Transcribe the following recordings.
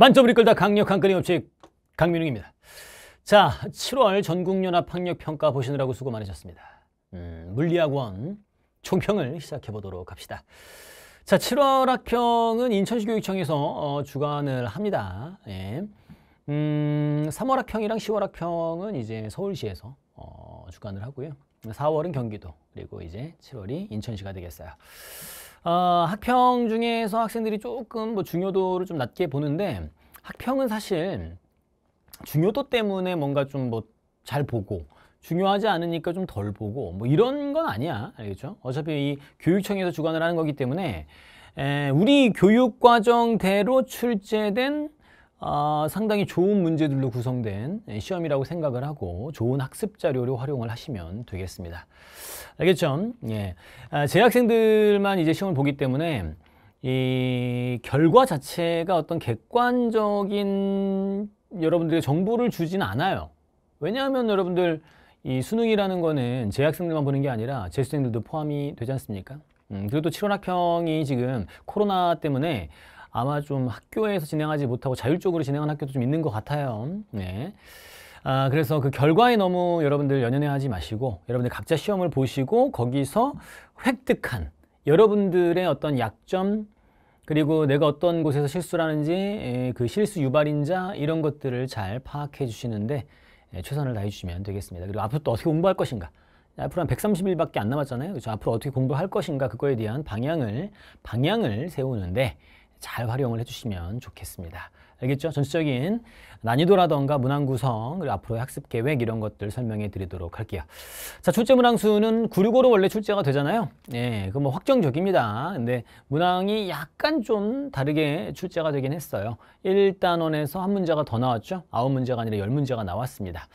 만점을 이끌다 강력한 끊임없이 강민웅입니다. 자, 7월 전국연합학력평가 보시느라고 수고 많으셨습니다. 음, 물리학원 총평을 시작해 보도록 합시다. 자, 7월 학평은 인천시 교육청에서 어, 주관을 합니다. 예. 음, 3월 학평이랑 10월 학평은 이제 서울시에서 어, 주관을 하고요. 4월은 경기도, 그리고 이제 7월이 인천시가 되겠어요. 어, 학평 중에서 학생들이 조금 뭐 중요도를 좀 낮게 보는데 학평은 사실 중요도 때문에 뭔가 좀 뭐 잘 보고 중요하지 않으니까 좀 덜 보고 뭐 이런 건 아니야 알겠죠? 어차피 이 교육청에서 주관을 하는 거기 때문에 에, 우리 교육과정대로 출제된 아, 상당히 좋은 문제들로 구성된 시험이라고 생각을 하고 좋은 학습 자료로 활용을 하시면 되겠습니다. 알겠죠? 예. 아, 재학생들만 이제 시험을 보기 때문에 이 결과 자체가 어떤 객관적인 여러분들의 정보를 주진 않아요. 왜냐하면 여러분들 이 수능이라는 거는 재학생들만 보는 게 아니라 재수생들도 포함이 되지 않습니까? 음, 그리고 또 7월 학평이 지금 코로나 때문에 아마 좀 학교에서 진행하지 못하고 자율적으로 진행한 학교도 좀 있는 것 같아요. 네. 아, 그래서 그 결과에 너무 여러분들 연연해 하지 마시고 여러분들 각자 시험을 보시고 거기서 획득한 여러분들의 어떤 약점 그리고 내가 어떤 곳에서 실수를 하는지 그 실수 유발인자 이런 것들을 잘 파악해 주시는데 최선을 다해 주시면 되겠습니다. 그리고 앞으로 또 어떻게 공부할 것인가 앞으로 한 130일밖에 안 남았잖아요. 그렇죠? 앞으로 어떻게 공부할 것인가 그거에 대한 방향을 방향을 세우는데 잘 활용을 해주시면 좋겠습니다. 알겠죠? 전체적인 난이도라던가 문항 구성, 그리고 앞으로의 학습 계획 이런 것들 설명해 드리도록 할게요. 자, 출제 문항 수는 965로 원래 출제가 되잖아요. 예, 그뭐 확정적입니다. 근데 문항이 약간 좀 다르게 출제가 되긴 했어요. 1단원에서 한 문제가 더 나왔죠? 9문제가 아니라 10문제가 나왔습니다.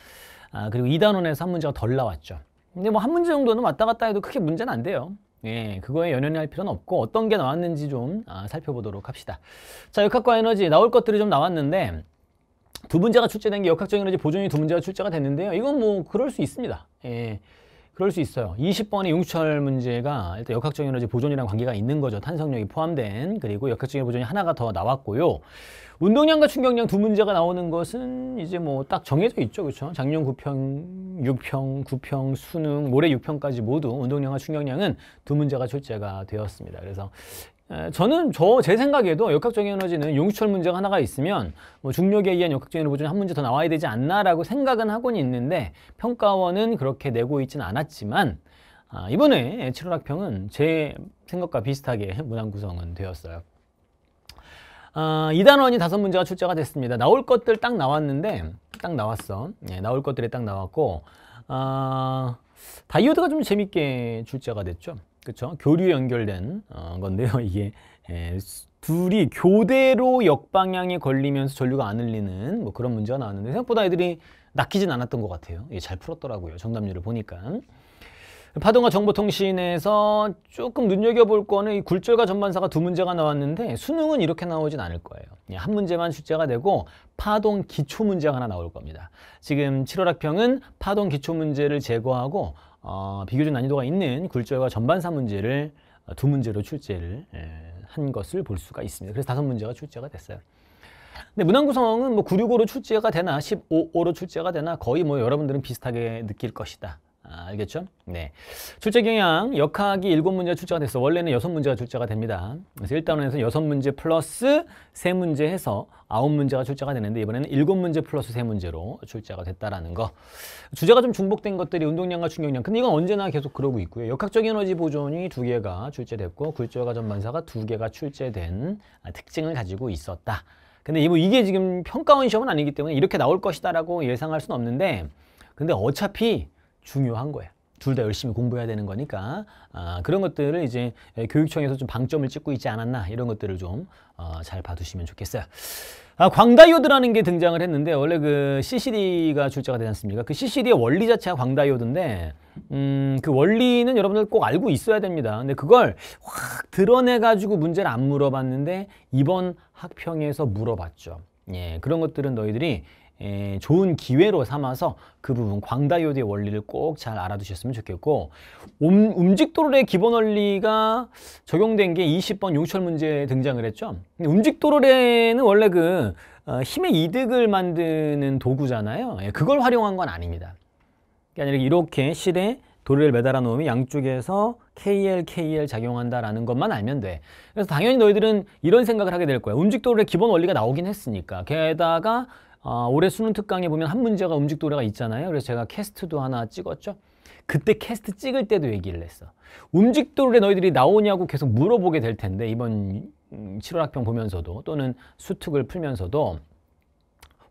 아, 그리고 2단원에서 한 문제가 덜 나왔죠. 근데 뭐 한 문제 정도는 왔다 갔다 해도 크게 문제는 안 돼요. 예, 그거에 연연할 필요는 없고 어떤 게 나왔는지 좀 아, 살펴보도록 합시다. 자, 역학과 에너지 나올 것들이 좀 나왔는데 두 문제가 출제된 게 역학적 에너지 보존이 두 문제가 출제가 됐는데요. 이건 뭐 그럴 수 있습니다. 예. 그럴 수 있어요. 20번의 융철 문제가 일단 역학적 에너지 보존이랑 관계가 있는 거죠. 탄성력이 포함된 그리고 역학적 에너지 보존이 하나가 더 나왔고요. 운동량과 충격량 두 문제가 나오는 것은 이제 뭐 딱 정해져 있죠. 그렇죠? 작년 9평, 6평, 9평, 수능, 올해 6평까지 모두 운동량과 충격량은 두 문제가 출제가 되었습니다. 그래서 저는 저 제 생각에도 역학적 인 에너지는 용수철 문제가 하나가 있으면 뭐 중력에 의한 역학적 인 에너지 중에 한 문제 더 나와야 되지 않나라고 생각은 하고는 있는데 평가원은 그렇게 내고 있지는 않았지만 아, 이번에 7월학평은 제 생각과 비슷하게 문항 구성은 되었어요. 아, 이단원이 다섯 문제가 출제가 됐습니다. 나올 것들 딱 나왔는데 딱 나왔어. 예, 나올 것들이 딱 나왔고 아, 다이오드가 좀 재밌게 출제가 됐죠. 그렇죠? 교류 연결된 어, 건데요. 이게 예, 둘이 교대로 역방향에 걸리면서 전류가 안 흘리는 뭐 그런 문제가 나왔는데 생각보다 애들이 낚이진 않았던 것 같아요. 잘 풀었더라고요. 정답률을 보니까. 파동과 정보통신에서 조금 눈여겨볼 거는 이 굴절과 전반사가 두 문제가 나왔는데 수능은 이렇게 나오진 않을 거예요. 예, 한 문제만 출제가 되고 파동 기초 문제가 하나 나올 겁니다. 지금 7월 학평은 파동 기초 문제를 제거하고 어, 비교적 난이도가 있는 굴절과 전반사 문제를 어, 두 문제로 출제를 예, 한 것을 볼 수가 있습니다. 그래서 다섯 문제가 출제가 됐어요. 근데 문항 구성은 뭐 965로 출제가 되나 155로 출제가 되나 거의 뭐 여러분들은 비슷하게 느낄 것이다. 아, 알겠죠? 네. 출제 경향 역학이 7 문제가 출제가 됐어. 원래는 6 문제가 출제가 됩니다. 그래서 1단원에서6 문제 플러스 3 문제 해서 9 문제가 출제가 되는데 이번에는 7 문제 플러스 3 문제로 출제가 됐다라는 거. 주제가 좀 중복된 것들이 운동량과 충격량. 근데 이건 언제나 계속 그러고 있고요. 역학적 에너지 보존이 두 개가 출제됐고 굴절과 전반사가 두 개가 출제된 특징을 가지고 있었다. 근데 이게 지금 평가원 시험은 아니기 때문에 이렇게 나올 것이다라고 예상할 수는 없는데 근데 어차피 중요한 거야. 둘다 열심히 공부해야 되는 거니까 아, 그런 것들을 이제 교육청에서 좀 방점을 찍고 있지 않았나 이런 것들을 좀잘 어, 봐두시면 좋겠어요. 아, 광다이오드라는 게 등장을 했는데 원래 그 CCD가 출제가 되지 않습니까? 그 CCD의 원리 자체가 광다이오드인데 음, 그 원리는 여러분들 꼭 알고 있어야 됩니다. 근데 그걸 확 드러내가지고 문제를 안 물어봤는데 이번 학평에서 물어봤죠. 예, 그런 것들은 너희들이 에, 예, 좋은 기회로 삼아서 그 부분 광다이오드의 원리를 꼭 잘 알아두셨으면 좋겠고 옴, 음, 움직도롤의 기본 원리가 적용된 게 20번 용철 문제에 등장을 했죠. 근데 움직도롤에는 원래 그 어, 힘의 이득을 만드는 도구잖아요. 예, 그걸 활용한 건 아닙니다. 그러니까 이렇게 실에 도리를 매달아 놓으면 양쪽에서 KL, KL 작용한다라는 것만 알면 돼. 그래서 당연히 너희들은 이런 생각을 하게 될 거야. 움직도의 기본 원리가 나오긴 했으니까. 게다가 어, 올해 수능 특강에 보면 한 문제가 음직 도래가 있잖아요. 그래서 제가 캐스트도 하나 찍었죠. 그때 캐스트 찍을 때도 얘기를 했어. 음직 도래 너희들이 나오냐고 계속 물어보게 될 텐데 이번 7월 음, 학평 보면서도 또는 수특을 풀면서도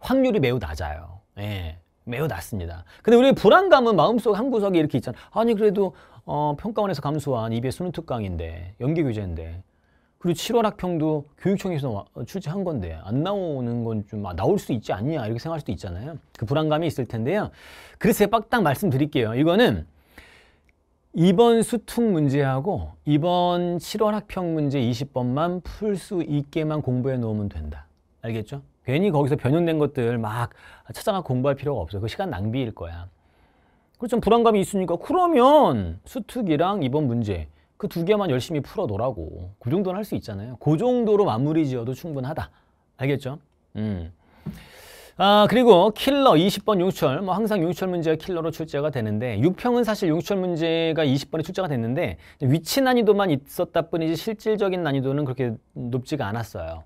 확률이 매우 낮아요. 예. 매우 낮습니다. 근데 우리의 불안감은 마음속 한구석에 이렇게 있잖아. 아니 그래도 어, 평가원에서 감수한 입에 수능 특강인데 연계 교재인데 그리고 7월 학평도 교육청에서 출제한 건데 안 나오는 건좀 아, 나올 수 있지 않냐 이렇게 생각할 수도 있잖아요. 그 불안감이 있을 텐데요. 그래서 제가 빡딱 말씀드릴게요. 이거는 이번 수특 문제하고 이번 7월 학평 문제 20번만 풀 수 있게만 공부해 놓으면 된다. 알겠죠? 괜히 거기서 변형된 것들 막 찾아가 공부할 필요가 없어요. 그 시간 낭비일 거야. 그리고좀 불안감이 있으니까 그러면 수특이랑 이번 문제 그두 개만 열심히 풀어놓으라고. 그 정도는 할 수 있잖아요. 그 정도로 마무리 지어도 충분하다. 알겠죠? 음. 아 그리고 킬러 20번 용출뭐 항상 용출 문제가 킬러로 출제가 되는데 6평은 사실 용출 문제가 20번에 출제가 됐는데 위치 난이도만 있었다 뿐이지 실질적인 난이도는 그렇게 높지가 않았어요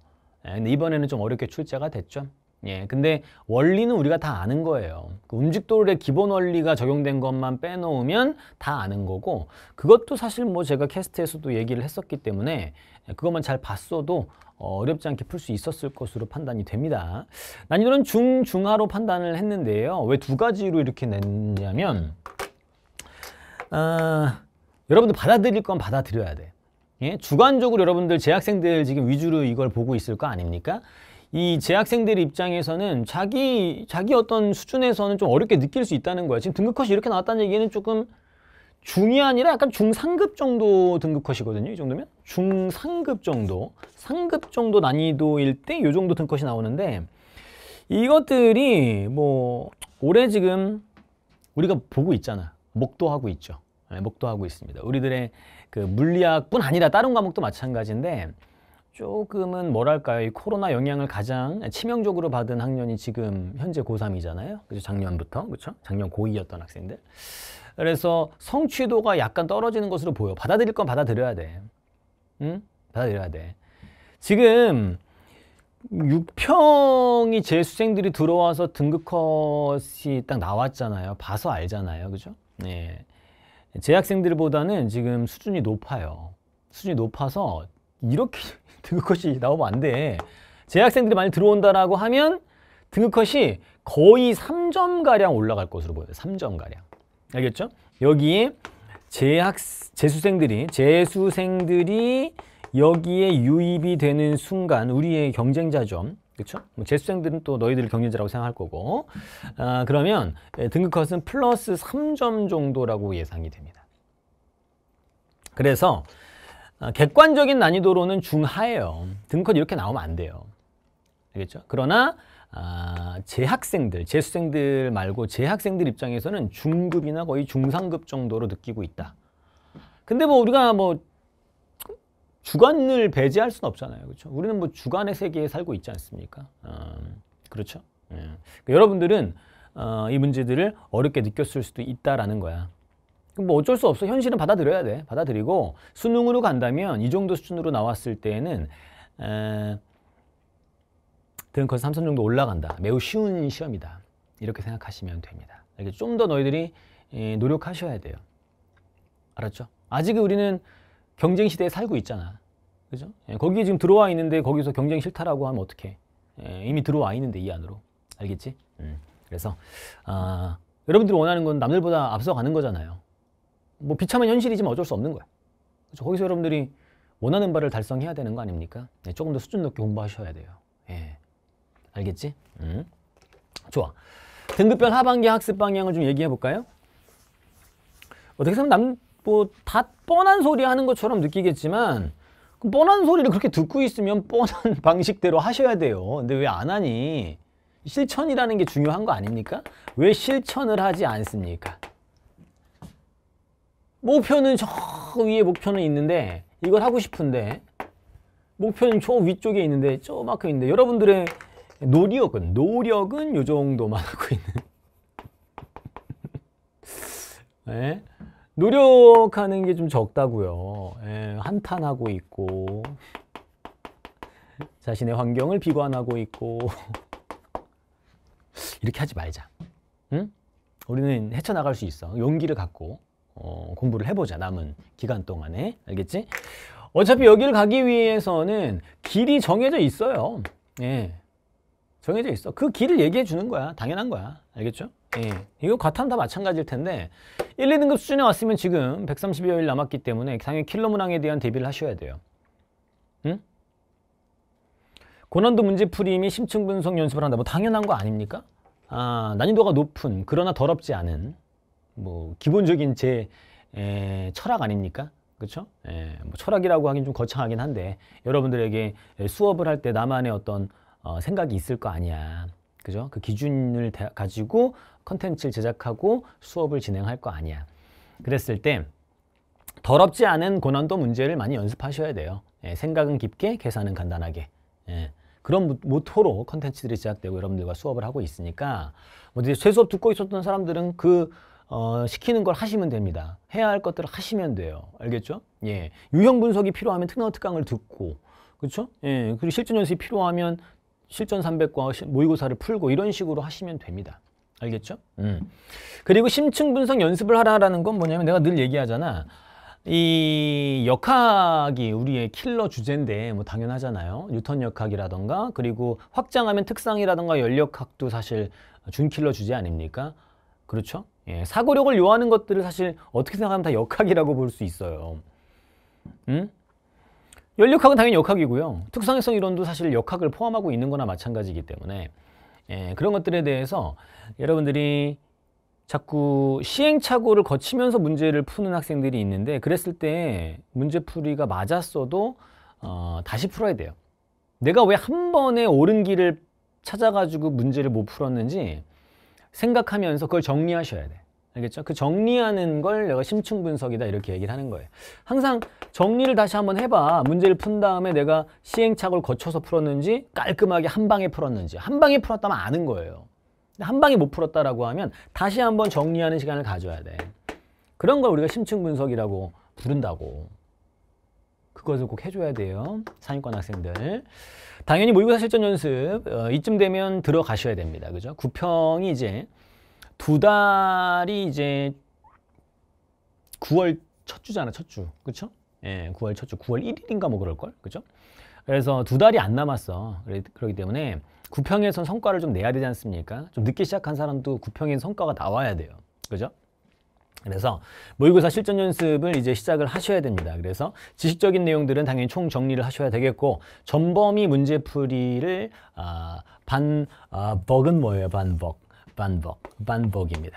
예, 근데 이번에는 좀 어렵게 출제가 됐죠 예, 근데 원리는 우리가 다 아는 거예요. 그 움직돌의 기본 원리가 적용된 것만 빼놓으면 다 아는 거고 그것도 사실 뭐 제가 캐스트에서도 얘기를 했었기 때문에 그것만 잘 봤어도 어렵지 않게 풀 수 있었을 것으로 판단이 됩니다. 난이도는 중, 중하로 판단을 했는데요. 왜 두 가지로 이렇게 냈냐면 아, 여러분들 받아들일 건 받아들여야 돼. 예? 주관적으로 여러분들 재학생들 지금 위주로 이걸 보고 있을 거 아닙니까? 이 재학생들 입장에서는 자기 자기 어떤 수준에서는 좀 어렵게 느낄 수 있다는 거야. 지금 등급컷이 이렇게 나왔다는 얘기는 조금 중이 아니라 약간 중상급 정도 등급컷이거든요. 이 정도면 중상급 정도, 상급 정도 난이도일 때 이 정도 등급컷이 나오는데 이것들이 뭐 올해 지금 우리가 보고 있잖아. 목도하고 있죠. 네, 목도하고 있습니다. 우리들의 그 물리학뿐 아니라 다른 과목도 마찬가지인데 조금은 뭐랄까요 이 코로나 영향을 가장 치명적으로 받은 학년이 지금 현재 고3이잖아요 그죠 작년부터 그렇죠 작년 고2였던 학생들 그래서 성취도가 약간 떨어지는 것으로 보여 받아들일 건 받아들여야 돼 응? 받아들여야 돼 지금 6평이 재수생들이 들어와서 등급컷이 딱 나왔잖아요 봐서 알잖아요 그죠 예. 재학생들보다는 지금 수준이 높아요 수준이 높아서 이렇게 등급컷이 나오면 안 돼. 재학생들이 많이 들어온다라고 하면 등급컷이 거의 3점가량 올라갈 것으로 보여요. 3점가량. 알겠죠? 여기에 재학, 재수생들이, 재수생들이 여기에 유입이 되는 순간 우리의 경쟁자점 그렇죠? 재수생들은 또 너희들을 경쟁자라고 생각할 거고 아, 그러면 예, 등급컷은 플러스 3점 정도라고 예상이 됩니다. 그래서 아, 객관적인 난이도로는 중하예요. 등컷 이렇게 나오면 안 돼요. 알겠죠? 그러나 아, 재학생들, 재수생들 말고 재학생들 입장에서는 중급이나 거의 중상급 정도로 느끼고 있다. 근데 뭐 우리가 뭐 주관을 배제할 수 없잖아요. 그렇죠? 우리는 뭐 주관의 세계에 살고 있지 않습니까? 어, 그렇죠? 예. 그러니까 여러분들은 어, 이 문제들을 어렵게 느꼈을 수도 있다라는 거야. 뭐 어쩔 수 없어. 현실은 받아들여야 돼. 받아들이고 수능으로 간다면 이 정도 수준으로 나왔을 때는 에, 등커스 3선 정도 올라간다. 매우 쉬운 시험이다. 이렇게 생각하시면 됩니다. 이렇게 좀 더 너희들이 노력하셔야 돼요. 알았죠? 아직 우리는 경쟁 시대에 살고 있잖아. 그죠? 예, 거기에 지금 들어와 있는데 거기서 경쟁 싫다라고 하면 어떡해? 예, 이미 들어와 있는데 이 안으로. 알겠지? 음. 그래서 아, 여러분들이 원하는 건 남들보다 앞서가는 거잖아요. 뭐 비참한 현실이지만 어쩔 수 없는 거야. 그렇죠? 거기서 여러분들이 원하는 바를 달성해야 되는 거 아닙니까? 네, 조금 더 수준 높게 공부하셔야 돼요. 예. 알겠지? 음. 좋아. 등급별 하반기 학습 방향을 좀 얘기해 볼까요? 어떻게 보면 남, 뭐, 다 뻔한 소리 하는 것처럼 느끼겠지만, 뻔한 소리를 그렇게 듣고 있으면 뻔한 방식대로 하셔야 돼요. 근데 왜 안 하니? 실천이라는 게 중요한 거 아닙니까? 왜 실천을 하지 않습니까? 목표는 저 위에 목표는 있는데 이걸 하고 싶은데 목표는 저 위쪽에 있는데 저만큼 있는데 여러분들의 노력은 노력은 요 정도만 하고 있는 네? 노력하는 게 좀 적다고요 네, 한탄하고 있고 자신의 환경을 비관하고 있고 이렇게 하지 말자 응? 우리는 헤쳐나갈 수 있어 용기를 갖고 어, 공부를 해보자 남은 기간 동안에 알겠지? 어차피 여기를 가기 위해서는 길이 정해져 있어요 예. 정해져 있어 그 길을 얘기해 주는 거야 당연한 거야 알겠죠? 예. 이거 과탐 다 마찬가지일 텐데 1, 2등급 수준에 왔으면 지금 130여일 남았기 때문에 당연히 킬러 문항에 대한 대비를 하셔야 돼요 응? 고난도 문제풀이 및 심층 분석 연습을 한다 뭐 당연한 거 아닙니까? 아, 난이도가 높은 그러나 더럽지 않은 뭐 기본적인 제 에, 철학 아닙니까? 그렇죠? 뭐 철학이라고 하긴 좀 거창하긴 한데 여러분들에게 수업을 할 때 나만의 어떤 어, 생각이 있을 거 아니야. 그죠? 그 기준을 대, 가지고 컨텐츠를 제작하고 수업을 진행할 거 아니야. 그랬을 때 더럽지 않은 고난도 문제를 많이 연습하셔야 돼요. 예, 생각은 깊게, 계산은 간단하게. 예, 그런 모토로 컨텐츠들이 제작되고 여러분들과 수업을 하고 있으니까 뭐 이제 새 수업 듣고 있었던 사람들은 그 어, 시키는 걸 하시면 됩니다. 해야 할 것들을 하시면 돼요. 알겠죠? 예. 유형 분석이 필요하면 특강 특강을 듣고 그렇죠? 예. 그리고 실전 연습이 필요하면 실전 300과 모의고사를 풀고 이런 식으로 하시면 됩니다. 알겠죠? 음. 그리고 심층 분석 연습을 하라라는 건 뭐냐면 내가 늘 얘기하잖아. 이 역학이 우리의 킬러 주제인데 뭐 당연하잖아요. 뉴턴 역학이라던가 그리고 확장하면 특상이라던가 열역학도 사실 준킬러 주제 아닙니까? 그렇죠? 예, 사고력을 요하는 것들을 사실 어떻게 생각하면 다 역학이라고 볼 수 있어요. 음? 연력학은 당연히 역학이고요. 특성행성 이론도 사실 역학을 포함하고 있는 거나 마찬가지이기 때문에 예, 그런 것들에 대해서 여러분들이 자꾸 시행착오를 거치면서 문제를 푸는 학생들이 있는데 그랬을 때 문제풀이가 맞았어도 어, 다시 풀어야 돼요. 내가 왜 한 번에 옳은 길을 찾아가지고 문제를 못 풀었는지 생각하면서 그걸 정리하셔야 돼. 알겠죠? 그 정리하는 걸 내가 심층 분석이다 이렇게 얘기를 하는 거예요. 항상 정리를 다시 한번 해봐. 문제를 푼 다음에 내가 시행착오를 거쳐서 풀었는지 깔끔하게 한 방에 풀었는지 한 방에 풀었다면 아는 거예요. 한 방에 못 풀었다라고 하면 다시 한번 정리하는 시간을 가져야 돼. 그런 걸 우리가 심층 분석이라고 부른다고. 그것을 꼭 해줘야 돼요. 상위권 학생들. 당연히 모의고사 실전 연습 어, 이쯤 되면 들어가셔야 됩니다. 그죠? 구평이 이제 두 달이 이제 9월 첫 주잖아, 첫 주. 그쵸? 예, 9월 첫 주, 9월 1일인가 뭐 그럴걸? 그죠? 그래서 두 달이 안 남았어. 그러기 때문에 구평에선 성과를 좀 내야 되지 않습니까? 좀 늦게 시작한 사람도 구평에 성과가 나와야 돼요. 그죠? 그래서 모의고사 실전 연습을 이제 시작을 하셔야 됩니다. 그래서 지식적인 내용들은 당연히 총 정리를 하셔야 되겠고 전범위 문제풀이를 아, 반 아, 버은 뭐예요? 반복, 반복, 반복입니다.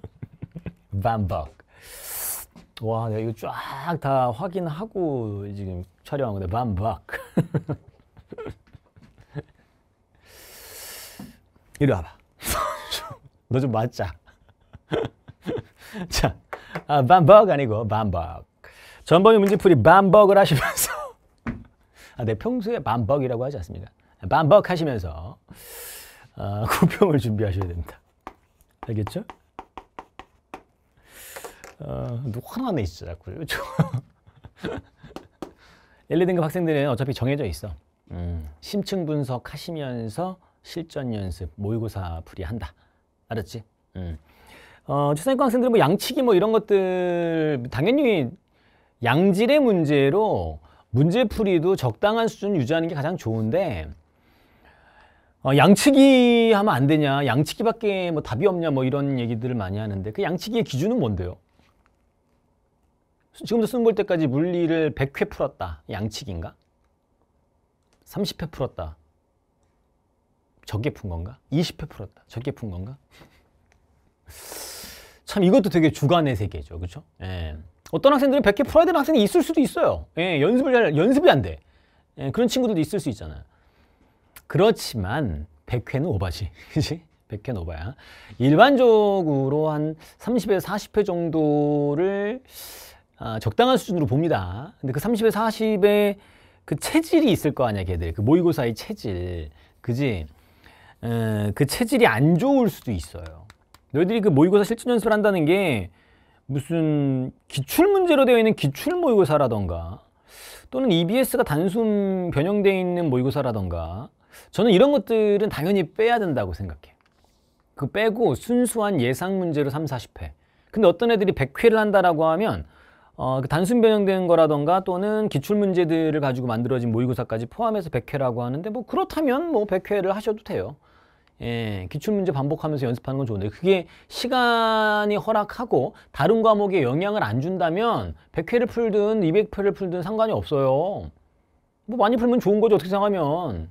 반복. 와, 내가 이거 쫙 다 확인하고 지금 촬영한 건데 반복. 이리 와봐. 너 좀 맞자. 자, 아, 반박 아니고 반박. 전범위 문제풀이 반박을 하시면서 아, 네, 평소에 반박이라고 하지 않습니까? 반박하시면서 아, 구평을 준비하셔야 됩니다. 알겠죠? 어, 누구 화나 내 있어 자꾸. 요 저... 죠 1, 2등급 학생들은 어차피 정해져 있어. 음. 심층 분석하시면서 실전 연습, 모의고사 풀이한다. 알았지? 음. 어, 최상위권 학생들은 뭐 양치기 뭐 이런 것들 당연히 양질의 문제로 문제풀이도 적당한 수준 유지하는 게 가장 좋은데 어, 양치기 하면 안 되냐 양치기밖에 뭐 답이 없냐 뭐 이런 얘기들을 많이 하는데 그 양치기의 기준은 뭔데요? 지금도 수능 볼 때까지 물리를 100회 풀었다 양치기인가? 30회 풀었다 적게 푼 건가? 20회 풀었다 적게 푼 건가? 참 이것도 되게 주관의 세계죠. 그렇 예. 어떤 학생들은 100개 풀어야 되는 학생이 있을 수도 있어요. 예, 연습을 잘, 연습이 안 돼. 예, 그런 친구들도 있을 수 있잖아요. 그렇지만 100회는 오바지. 그지 100회 오바야. 일반적으로 한 30에서 40회 정도를 아, 적당한 수준으로 봅니다. 근데 그 30에 40에 그 체질이 있을 거 아니야, 걔들. 그 모의고사의 체질. 그지? 그 체질이 안 좋을 수도 있어요. 너희들이 그 모의고사 실전 연습을 한다는 게 무슨 기출 문제로 되어 있는 기출 모의고사라던가 또는 EBS가 단순 변형되어 있는 모의고사라던가 저는 이런 것들은 당연히 빼야 된다고 생각해. 그 빼고 순수한 예상 문제로 3, 40회. 근데 어떤 애들이 100회를 한다라고 하면 어, 그 단순 변형된 거라던가 또는 기출 문제들을 가지고 만들어진 모의고사까지 포함해서 100회라고 하는데 뭐 그렇다면 뭐 100회를 하셔도 돼요. 예, 기출문제 반복하면서 연습하는 건 좋은데 그게 시간이 허락하고 다른 과목에 영향을 안 준다면 100회를 풀든 200회를 풀든 상관이 없어요. 뭐 많이 풀면 좋은 거죠. 어떻게 생각하면.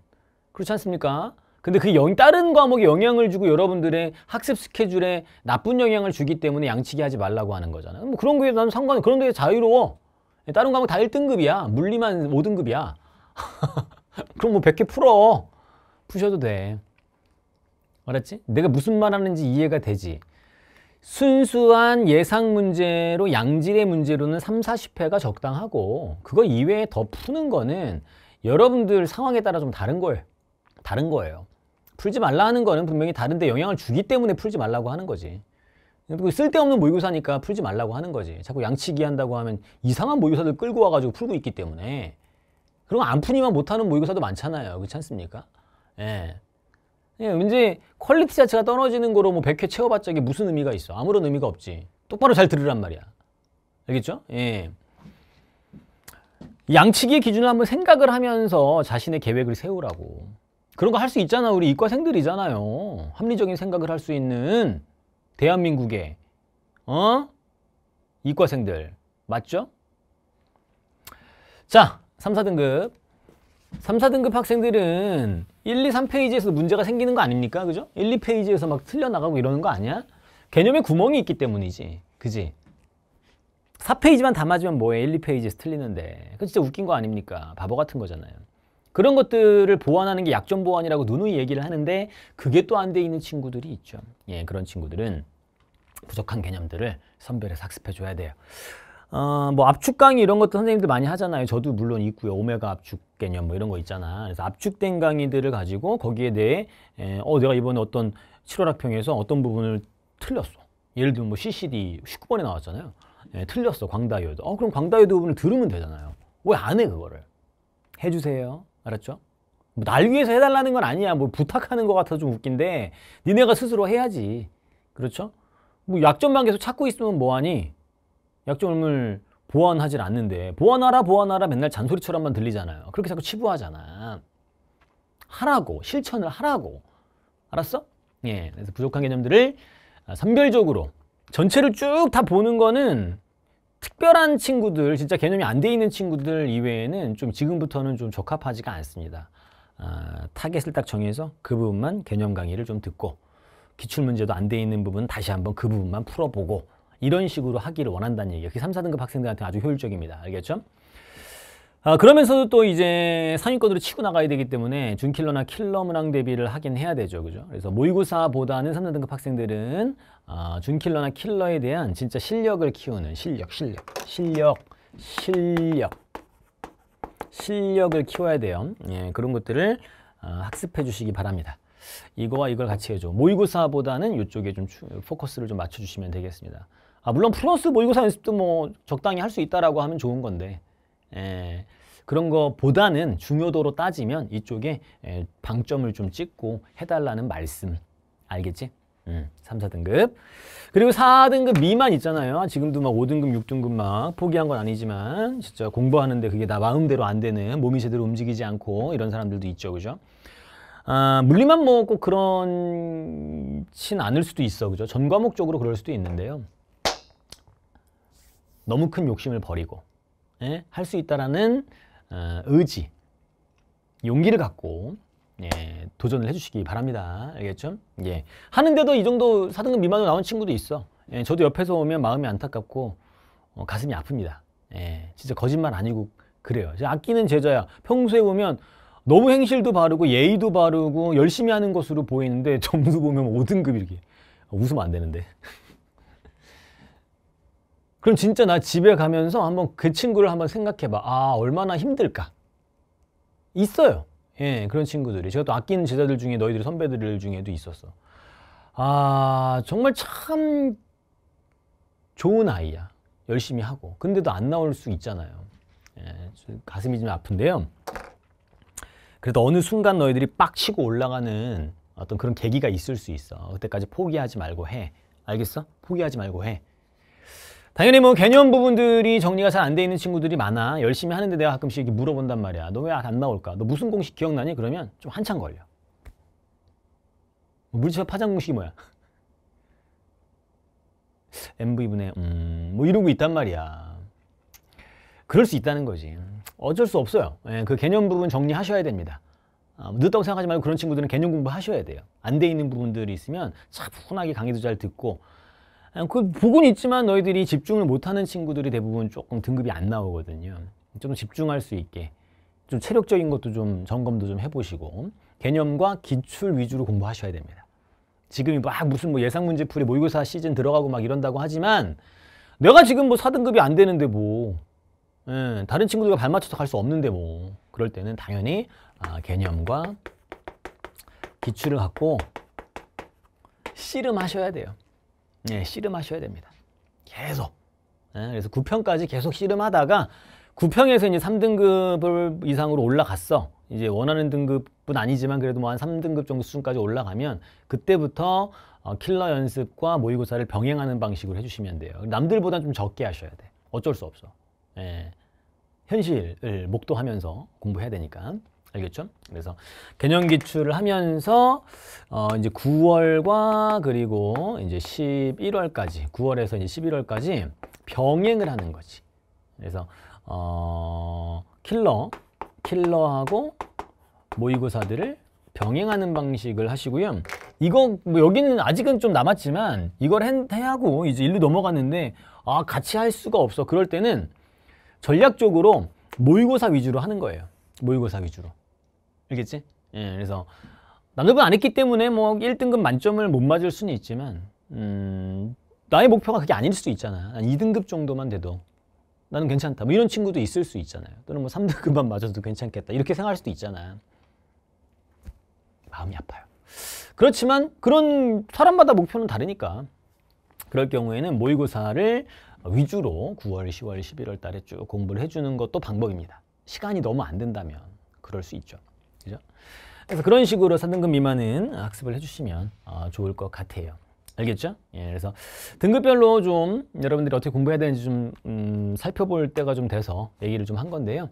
그렇지 않습니까? 근데 그 영, 다른 과목에 영향을 주고 여러분들의 학습 스케줄에 나쁜 영향을 주기 때문에 양치기 하지 말라고 하는 거잖아요. 뭐 그런 거에 나는 상관이 그런 거에 자유로워. 예, 다른 과목 다 1등급이야. 물리만 5등급이야. 그럼 뭐 100개 풀어. 푸셔도 돼. 알았지? 내가 무슨 말 하는지 이해가 되지. 순수한 예상 문제로 양질의 문제로는 3, 0 40회가 적당하고 그거 이외에 더 푸는 거는 여러분들 상황에 따라 좀 다른 거예요. 다른 거예요. 풀지 말라 하는 거는 분명히 다른데 영향을 주기 때문에 풀지 말라고 하는 거지. 쓸데없는 모의고사니까 풀지 말라고 하는 거지. 자꾸 양치기 한다고 하면 이상한 모의고사들 끌고 와가지고 풀고 있기 때문에 그럼 안 푸니만 못하는 모의고사도 많잖아요. 그렇지 않습니까? 예. 예, 왠지 퀄리티 자체가 떨어지는 거로 뭐 100회 채워봤자 이게 무슨 의미가 있어. 아무런 의미가 없지. 똑바로 잘 들으란 말이야. 알겠죠? 예. 양치기 기준을 한번 생각을 하면서 자신의 계획을 세우라고. 그런 거 할 수 있잖아. 우리 이과생들이잖아요. 합리적인 생각을 할 수 있는 대한민국의 어? 이과생들. 맞죠? 자, 3, 4등급. 3, 4등급 학생들은 1, 2, 3페이지에서 문제가 생기는 거 아닙니까? 그죠? 1, 2페이지에서 막 틀려나가고 이러는 거 아니야? 개념의 구멍이 있기 때문이지. 그지? 4페이지만 담아주면 뭐해? 1, 2페이지에서 틀리는데. 그 진짜 웃긴 거 아닙니까? 바보 같은 거잖아요. 그런 것들을 보완하는 게 약점 보완이라고 누누이 얘기를 하는데 그게 또 안 돼 있는 친구들이 있죠. 예, 그런 친구들은 부족한 개념들을 선별해서 학습해 줘야 돼요. 어, 뭐 압축 강의 이런 것도 선생님들 많이 하잖아요. 저도 물론 있고요. 오메가 압축 개념 뭐 이런 거 있잖아. 그래서 압축된 강의들을 가지고 거기에 대해 에, 어 내가 이번에 어떤 7월 학평에서 어떤 부분을 틀렸어. 예를 들면 뭐 CCD 19번에 나왔잖아요. 예, 틀렸어 광다이오드. 어 그럼 광다이오드 부분을 들으면 되잖아요. 왜 안 해 그거를? 해주세요. 알았죠? 뭐날 위해서 해달라는 건 아니야. 뭐 부탁하는 것 같아서 좀 웃긴데 니네가 스스로 해야지. 그렇죠? 뭐 약점만 계속 찾고 있으면 뭐하니? 약점을 보완하질 않는데 보완하라 보완하라 맨날 잔소리처럼만 들리잖아요. 그렇게 자꾸 치부하잖아. 하라고 실천을 하라고 알았어? 예, 그래서 부족한 개념들을 아, 선별적으로 전체를 쭉 다 보는 거는 특별한 친구들, 진짜 개념이 안 돼 있는 친구들 이외에는 좀 지금부터는 좀 적합하지가 않습니다. 아, 타겟을 딱 정해서 그 부분만 개념 강의를 좀 듣고 기출문제도 안 돼 있는 부분 다시 한번 그 부분만 풀어보고 이런 식으로 하기를 원한다는 얘기예요. 그 3, 4등급 학생들한테 아주 효율적입니다. 알겠죠? 아, 그러면서도 또 이제 상위권으로 치고 나가야 되기 때문에 준킬러나 킬러 문항 대비를 하긴 해야 되죠. 그죠? 그래서 모의고사보다는 3, 4등급 학생들은 아, 준킬러나 킬러에 대한 진짜 실력을 키우는 실력, 실력, 실력, 실력, 실력을 키워야 돼요. 예, 그런 것들을 어, 학습해 주시기 바랍니다. 이거와 이걸 같이 해줘. 모의고사보다는 이쪽에 좀 포커스를 좀 맞춰주시면 되겠습니다. 아, 물론 플러스 모의고사 연습도 뭐 적당히 할 수 있다라고 하면 좋은 건데 에, 예. 그런 거보다는 중요도로 따지면 이쪽에 에, 예, 방점을 좀 찍고 해달라는 말씀 알겠지? 음, 3, 4등급 그리고 4등급 미만 있잖아요 지금도 막 5등급, 6등급 막 포기한 건 아니지만 진짜 공부하는데 그게 나 마음대로 안 되는 몸이 제대로 움직이지 않고 이런 사람들도 있죠 그죠? 아, 물리만 뭐 꼭 그런진 않을 수도 있어 그죠? 전 과목적으로 그럴 수도 있는데요 너무 큰 욕심을 버리고 예? 할 수 있다라는 어, 의지, 용기를 갖고 예, 도전을 해주시기 바랍니다. 알겠죠? 예. 하는데도 이 정도 4등급 미만으로 나온 친구도 있어. 예, 저도 옆에서 오면 마음이 안타깝고 어, 가슴이 아픕니다. 예, 진짜 거짓말 아니고 그래요. 아끼는 제자야. 평소에 보면 너무 행실도 바르고 예의도 바르고 열심히 하는 것으로 보이는데 점수 보면 5등급 이렇게 웃으면 안 되는데 그럼 진짜 나 집에 가면서 한번 그 친구를 한번 생각해봐. 아, 얼마나 힘들까? 있어요. 예, 그런 친구들이. 제가 또 아끼는 제자들 중에 너희들 선배들 중에도 있었어. 아, 정말 참 좋은 아이야. 열심히 하고. 근데도 안 나올 수 있잖아요. 예, 가슴이 좀 아픈데요. 그래도 어느 순간 너희들이 빡 치고 올라가는 어떤 그런 계기가 있을 수 있어. 그때까지 포기하지 말고 해. 알겠어? 포기하지 말고 해. 당연히 뭐 개념 부분들이 정리가 잘 안 돼 있는 친구들이 많아. 열심히 하는데 내가 가끔씩 물어본단 말이야. 너 왜 안 나올까? 너 무슨 공식 기억나니? 그러면 좀 한참 걸려. 뭐 물체와 파장 공식이 뭐야? MV분의 음, 뭐 이러고 있단 말이야. 그럴 수 있다는 거지. 어쩔 수 없어요. 예, 그 개념 부분 정리하셔야 됩니다. 아, 뭐 늦다고 생각하지 말고 그런 친구들은 개념 공부하셔야 돼요. 안 돼 있는 부분들이 있으면 차분하게 강의도 잘 듣고 음, 그 복은 있지만 너희들이 집중을 못하는 친구들이 대부분 조금 등급이 안 나오거든요. 좀 집중할 수 있게 좀 체력적인 것도 좀 점검도 좀 해보시고 개념과 기출 위주로 공부하셔야 됩니다. 지금이 막 무슨 뭐 예상 문제 풀이 모의고사 시즌 들어가고 막 이런다고 하지만 내가 지금 뭐 4등급이 안 되는데 뭐 예, 다른 친구들과 발 맞춰서 갈 수 없는데 뭐 그럴 때는 당연히 아, 개념과 기출을 갖고 씨름하셔야 돼요. 예, 씨름하셔야 됩니다. 계속. 예, 그래서 9평까지 계속 씨름하다가 9평에서 이제 3등급을 이상으로 올라갔어. 이제 원하는 등급은 아니지만 그래도 뭐 한 3등급 정도 수준까지 올라가면 그때부터 어, 킬러 연습과 모의고사를 병행하는 방식으로 해주시면 돼요. 남들보다 좀 적게 하셔야 돼. 어쩔 수 없어. 예. 현실을 목도하면서 공부해야 되니까. 알겠죠? 그래서 개념 기출을 하면서 어 이제 9월과 그리고 이제 11월까지 9월에서 이제 11월까지 병행을 하는 거지. 그래서 어 킬러 킬러하고 모의고사들을 병행하는 방식을 하시고요. 이거 뭐 여기는 아직은 좀 남았지만 이걸 해, 하고 이제 일로 넘어갔는데 아 같이 할 수가 없어. 그럴 때는 전략적으로 모의고사 위주로 하는 거예요. 모의고사 위주로. 알겠지? 예, 그래서 남들보다 안 했기 때문에 뭐 1등급 만점을 못 맞을 수는 있지만 음, 나의 목표가 그게 아닐 수도 있잖아. 난 2등급 정도만 돼도 나는 괜찮다. 뭐 이런 친구도 있을 수 있잖아요. 또는 뭐 3등급만 맞아도 괜찮겠다. 이렇게 생각할 수도 있잖아. 마음이 아파요. 그렇지만 그런 사람마다 목표는 다르니까 그럴 경우에는 모의고사를 위주로 9월, 10월, 11월 달에 쭉 공부를 해주는 것도 방법입니다. 시간이 너무 안 된다면 그럴 수 있죠. 그죠? 그래서 그런 식으로 4등급 미만은 학습을 해주시면 어, 좋을 것 같아요. 알겠죠? 예, 그래서 등급별로 좀 여러분들이 어떻게 공부해야 되는지 좀 음, 살펴볼 때가 좀 돼서 얘기를 좀 한 건데요.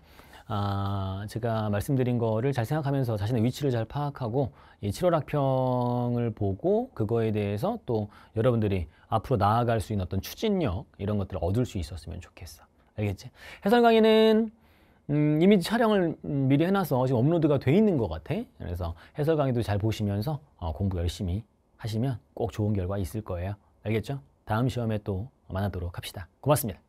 아, 제가 말씀드린 거를 잘 생각하면서 자신의 위치를 잘 파악하고 이 7월 학평을 보고 그거에 대해서 또 여러분들이 앞으로 나아갈 수 있는 어떤 추진력 이런 것들을 얻을 수 있었으면 좋겠어. 알겠지? 해설 강의는 음, 이미지 촬영을 미리 해놔서 지금 업로드가 돼 있는 것 같아. 그래서 해설 강의도 잘 보시면서 어, 공부 열심히 하시면 꼭 좋은 결과 있을 거예요. 알겠죠? 다음 시험에 또 만나도록 합시다. 고맙습니다.